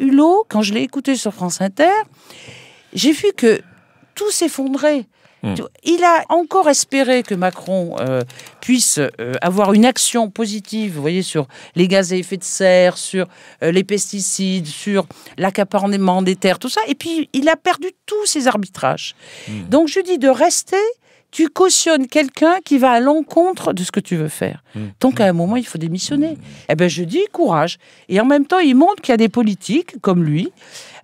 Hulot, quand je l'ai écouté sur France Inter, j'ai vu que tout s'effondrait. Hmm. Il a encore espéré que Macron euh, puisse euh, avoir une action positive, vous voyez, sur les gaz à effet de serre, sur euh, les pesticides, sur l'accaparement des terres, tout ça. Et puis, il a perdu tous ses arbitrages. Hmm. Donc, je dis de rester tu cautionnes quelqu'un qui va à l'encontre de ce que tu veux faire. Donc mm. à un mm. moment, il faut démissionner. Mm. Eh bien, je dis courage. Et en même temps, il montre qu'il y a des politiques comme lui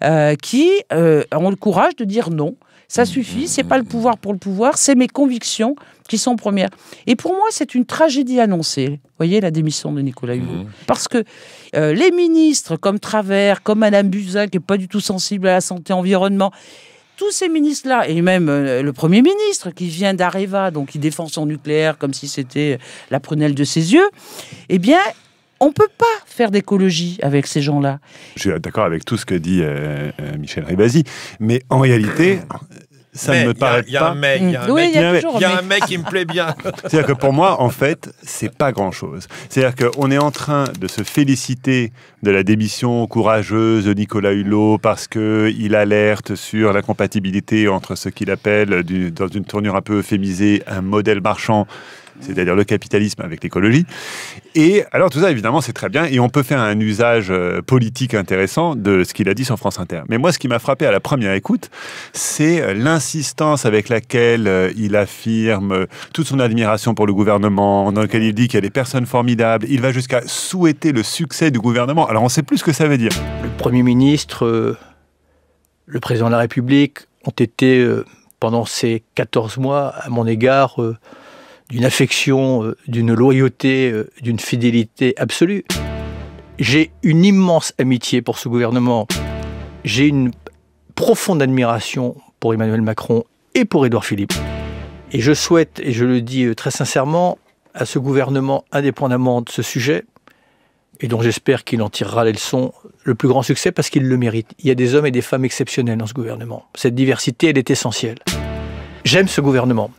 euh, qui euh, ont le courage de dire non. Ça suffit, c'est pas le pouvoir pour le pouvoir, c'est mes convictions qui sont premières. Et pour moi, c'est une tragédie annoncée. Voyez la démission de Nicolas Hulot, mm-hmm. parce que euh, les ministres comme Travers, comme Madame Buzyn, qui est pas du tout sensible à la santé environnement, tous ces ministres-là, et même euh, le Premier ministre qui vient d'Areva, donc qui défend son nucléaire comme si c'était la prunelle de ses yeux, eh bien, on ne peut pas faire d'écologie avec ces gens-là. Je suis d'accord avec tout ce que dit euh, euh, Michel Ribasi, mais en réalité, ça ne me paraît pas. Il y a un mec, un mec qui me plaît bien. C'est-à-dire que pour moi, en fait, c'est pas grand-chose. C'est-à-dire qu'on est en train de se féliciter de la démission courageuse de Nicolas Hulot parce que il alerte sur la compatibilité entre ce qu'il appelle, dans une tournure un peu euphémisée, un modèle marchand c'est-à-dire le capitalisme avec l'écologie. Et alors tout ça, évidemment, c'est très bien, et on peut faire un usage euh, politique intéressant de ce qu'il a dit sur France Inter. Mais moi, ce qui m'a frappé à la première écoute, c'est l'un euh, Assistance avec laquelle euh, il affirme euh, toute son admiration pour le gouvernement, dans lequel il dit qu'il y a des personnes formidables, il va jusqu'à souhaiter le succès du gouvernement. Alors on ne sait plus ce que ça veut dire. Le Premier ministre, euh, le Président de la République ont été, pendant ces 14 mois, à mon égard, d'une affection, d'une loyauté, d'une fidélité absolue. J'ai une immense amitié pour ce gouvernement. J'ai une profonde admiration pour Emmanuel Macron et pour Édouard Philippe. Et je souhaite, et je le dis euh, très sincèrement, à ce gouvernement, indépendamment de ce sujet, et dont j'espère qu'il en tirera les leçons, le plus grand succès parce qu'il le mérite. Il y a des hommes et des femmes exceptionnels dans ce gouvernement. Cette diversité, elle est essentielle. J'aime ce gouvernement.